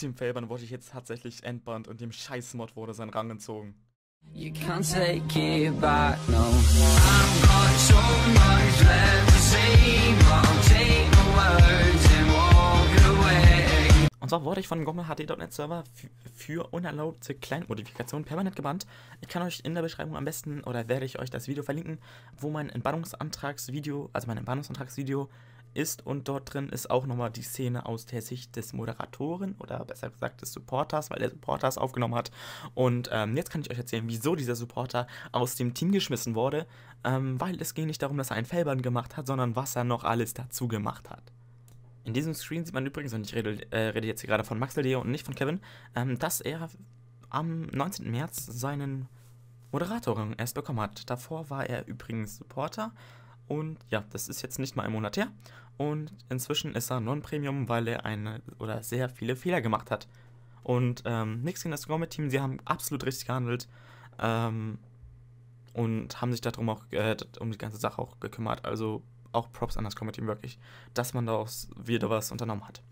Tim Felbern wurde ich jetzt tatsächlich entbannt und dem Scheißmod wurde sein Rang entzogen. You can't take it back, no. Und zwar wurde ich von Gommel HD.NET Server für unerlaubte Kleinmodifikationen permanent gebannt. Ich kann euch in der Beschreibung am besten oder werde ich euch das Video verlinken, wo mein Entbannungsantragsvideo, also mein Entbannungsantragsvideo ist und dort drin ist auch nochmal die Szene aus der Sicht des Moderatoren oder besser gesagt des Supporters, weil der Supporter es aufgenommen hat. Und ähm, jetzt kann ich euch erzählen, wieso dieser Supporter aus dem Team geschmissen wurde, ähm, weil es ging nicht darum, dass er ein Fellband gemacht hat, sondern was er noch alles dazu gemacht hat. In diesem Screen sieht man übrigens, und ich rede, äh, rede jetzt hier gerade von Max Leo und nicht von Kevin, ähm, dass er am 19. März seinen Moderator erst bekommen hat. Davor war er übrigens Supporter und ja, das ist jetzt nicht mal ein Monat her. Und inzwischen ist er Non-Premium, weil er eine oder sehr viele Fehler gemacht hat. Und ähm, nichts gegen das Gourmet-Team, sie haben absolut richtig gehandelt. Ähm, und haben sich darum auch, äh, um die ganze Sache auch gekümmert. Also auch Props an das Gourmet-Team wirklich, dass man daraus wieder was unternommen hat.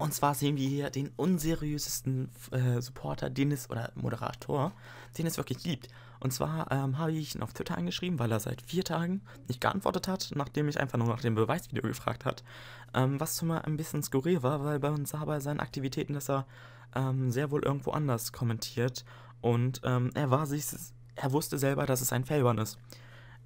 Und zwar sehen wir hier den unseriösesten äh, Supporter, den es, oder Moderator, den es wirklich gibt. Und zwar ähm, habe ich ihn auf Twitter angeschrieben, weil er seit vier Tagen nicht geantwortet hat, nachdem ich einfach nur nach dem Beweisvideo gefragt hat. Ähm, was schon mal ein bisschen skurril war, weil bei uns sah bei seinen Aktivitäten, dass er ähm, sehr wohl irgendwo anders kommentiert. Und ähm, er war sich, er wusste selber, dass es ein Fellbahn ist.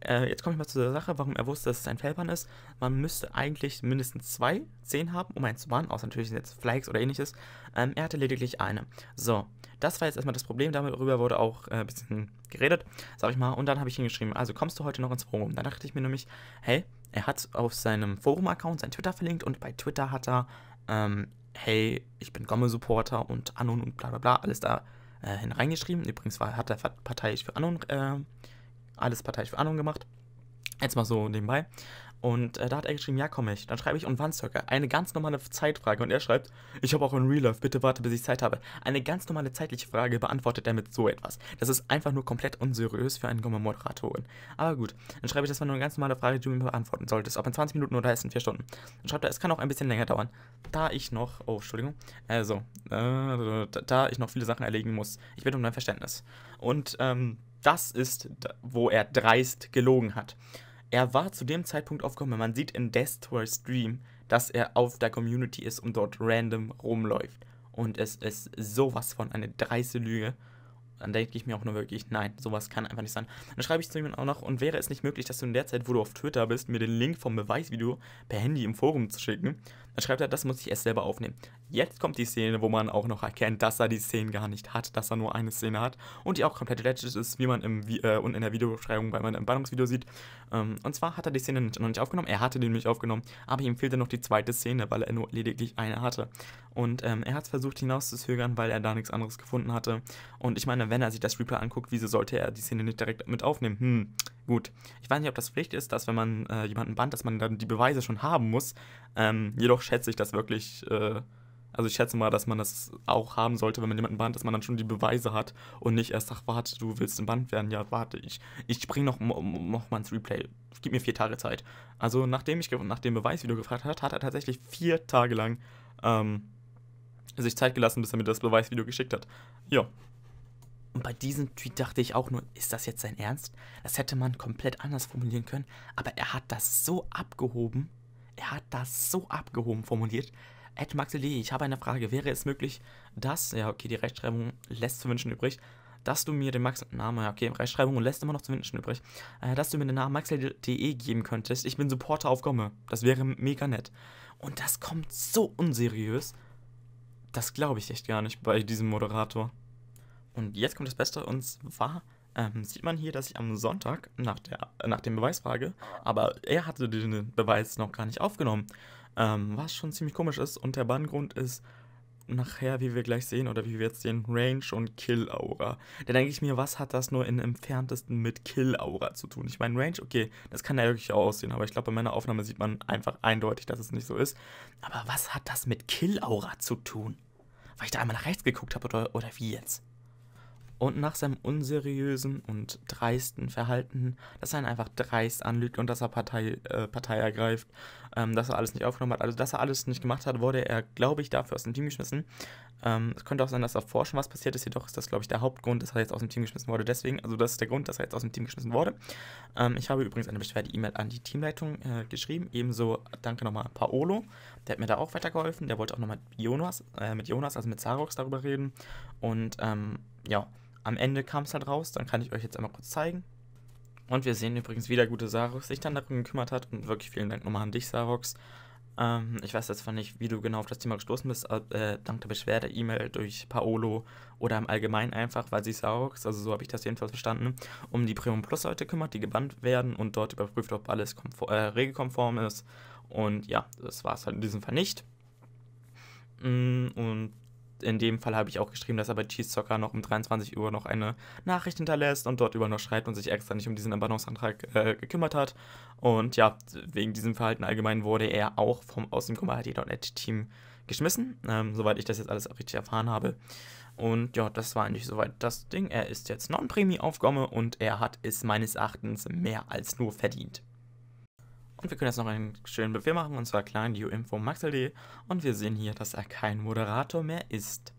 Äh, jetzt komme ich mal zu der Sache, warum er wusste, dass es ein Fellbahn ist. Man müsste eigentlich mindestens zwei Zehen haben, um einen zu bahnen, außer natürlich jetzt Flags oder ähnliches. Ähm, er hatte lediglich eine. So, das war jetzt erstmal das Problem, darüber wurde auch äh, ein bisschen geredet, sag ich mal. Und dann habe ich hingeschrieben, also kommst du heute noch ins Forum? Da dachte ich mir nämlich, hey, er hat auf seinem Forum-Account sein Twitter verlinkt und bei Twitter hat er, ähm, hey, ich bin Gomme-Supporter und Anon und bla bla bla, alles da äh, hineingeschrieben. Übrigens war, hat er parteiisch für Anon äh, alles parteilich für Ahnung gemacht. Jetzt mal so nebenbei. Und äh, da hat er geschrieben, ja, komme ich. Dann schreibe ich, und wann circa? Eine ganz normale Zeitfrage. Und er schreibt, ich habe auch ein Real Life, bitte warte, bis ich Zeit habe. Eine ganz normale zeitliche Frage beantwortet er mit so etwas. Das ist einfach nur komplett unseriös für einen Moderatorin. Aber gut, dann schreibe ich, das war nur eine ganz normale Frage, die du mir beantworten solltest. Ob in 20 Minuten oder erst in 4 Stunden. Dann schreibt er, es kann auch ein bisschen länger dauern. Da ich noch, oh, Entschuldigung, also, äh, da ich noch viele Sachen erlegen muss. Ich bitte um dein Verständnis. Und ähm, das ist, wo er dreist gelogen hat. Er war zu dem Zeitpunkt aufgekommen, wenn man sieht in Death Worst Dream, dass er auf der Community ist und dort random rumläuft. Und es ist sowas von eine dreiste Lüge. Dann denke ich mir auch nur wirklich, nein, sowas kann einfach nicht sein. Dann schreibe ich zu ihm auch noch, und wäre es nicht möglich, dass du in der Zeit, wo du auf Twitter bist, mir den Link vom Beweisvideo per Handy im Forum zu schicken? Dann schreibt er, das muss ich erst selber aufnehmen. Jetzt kommt die Szene, wo man auch noch erkennt, dass er die Szene gar nicht hat, dass er nur eine Szene hat und die auch komplett legit ist, wie man im, Vi äh, und in der Videobeschreibung bei meinem Bannungsvideo sieht. Ähm, und zwar hat er die Szene noch nicht aufgenommen, er hatte die nämlich aufgenommen, aber ihm fehlte noch die zweite Szene, weil er nur lediglich eine hatte. Und ähm, er hat es versucht hinauszuzögern, weil er da nichts anderes gefunden hatte. Und ich meine, wenn er sich das Replay anguckt, wieso sollte er die Szene nicht direkt mit aufnehmen? Hm, Gut, ich weiß nicht, ob das Pflicht ist, dass wenn man äh, jemanden bannt, dass man dann die Beweise schon haben muss. Ähm, jedoch schätze ich das wirklich, äh, also ich schätze mal, dass man das auch haben sollte, wenn man jemanden bannt, dass man dann schon die Beweise hat und nicht erst sagt, warte, du willst im Band werden, ja, warte, ich, ich spring noch, noch mal ins Replay, gib mir vier Tage Zeit. Also nachdem ich nach dem Beweisvideo gefragt hat, hat er tatsächlich vier Tage lang ähm, sich Zeit gelassen, bis er mir das Beweisvideo geschickt hat. Ja, und bei diesem Tweet dachte ich auch nur, ist das jetzt sein Ernst? Das hätte man komplett anders formulieren können, aber er hat das so abgehoben, er hat das so abgehoben formuliert. Ed Maxeli, ich habe eine Frage, wäre es möglich, dass, ja okay, die Rechtschreibung lässt zu wünschen übrig, dass du mir den Max Name, okay, Rechtschreibung lässt immer noch zu wünschen übrig, äh, dass du mir den Namen maxel.de geben könntest. Ich bin Supporter auf Gomme. Das wäre mega nett. Und das kommt so unseriös. Das glaube ich echt gar nicht bei diesem Moderator. Und jetzt kommt das Beste, und zwar ähm, sieht man hier, dass ich am Sonntag nach der nach dem Beweis frage, aber er hatte den Beweis noch gar nicht aufgenommen, ähm, was schon ziemlich komisch ist. Und der Banngrund ist nachher, wie wir gleich sehen oder wie wir jetzt sehen, Range und Kill-Aura. Da denke ich mir, was hat das nur in entferntesten mit Kill-Aura zu tun? Ich meine, Range, okay, das kann ja wirklich auch aussehen, aber ich glaube, bei meiner Aufnahme sieht man einfach eindeutig, dass es nicht so ist. Aber was hat das mit Kill-Aura zu tun? Weil ich da einmal nach rechts geguckt habe oder, oder wie jetzt? und nach seinem unseriösen und dreisten Verhalten, dass er ihn einfach dreist anlügt und dass er Partei, äh, Partei ergreift ähm, dass er alles nicht aufgenommen hat. Also, dass er alles nicht gemacht hat, wurde er, glaube ich, dafür aus dem Team geschmissen. Ähm, es könnte auch sein, dass davor schon was passiert ist, jedoch ist das, glaube ich, der Hauptgrund, dass er jetzt aus dem Team geschmissen wurde. Deswegen, also das ist der Grund, dass er jetzt aus dem Team geschmissen wurde. Ähm, ich habe übrigens eine Beschwerde-E-Mail an die Teamleitung äh, geschrieben. Ebenso danke nochmal Paolo, der hat mir da auch weitergeholfen. Der wollte auch nochmal mit Jonas, äh, mit Jonas, also mit Zarox darüber reden. Und ähm, ja, am Ende kam es halt raus. Dann kann ich euch jetzt einmal kurz zeigen. Und wir sehen übrigens wie der gute Sarox, sich dann darum gekümmert hat. Und wirklich vielen Dank nochmal an dich, Sarox. Ähm, ich weiß jetzt zwar nicht, wie du genau auf das Thema gestoßen bist, äh, dank der Beschwerde, E-Mail durch Paolo oder im Allgemeinen einfach, weil sich Sarox, also so habe ich das jedenfalls verstanden, um die Premium Plus Leute kümmert, die gebannt werden und dort überprüft, ob alles äh, regelkonform ist. Und ja, das war es halt in diesem Fall nicht. Mm, und in dem Fall habe ich auch geschrieben, dass er bei Cheese Soccer noch um 23 Uhr noch eine Nachricht hinterlässt und dort über noch schreibt und sich extra nicht um diesen Abandonsantrag äh, gekümmert hat. Und ja, wegen diesem Verhalten allgemein wurde er auch vom, aus dem Community.net-Team geschmissen, ähm, soweit ich das jetzt alles richtig erfahren habe. Und ja, das war eigentlich soweit das Ding. Er ist jetzt Non-Premi-Aufkomme und er hat es meines Erachtens mehr als nur verdient. Und wir können jetzt noch einen schönen Befehl machen, und zwar klein info maxl.de. Und wir sehen hier, dass er kein Moderator mehr ist.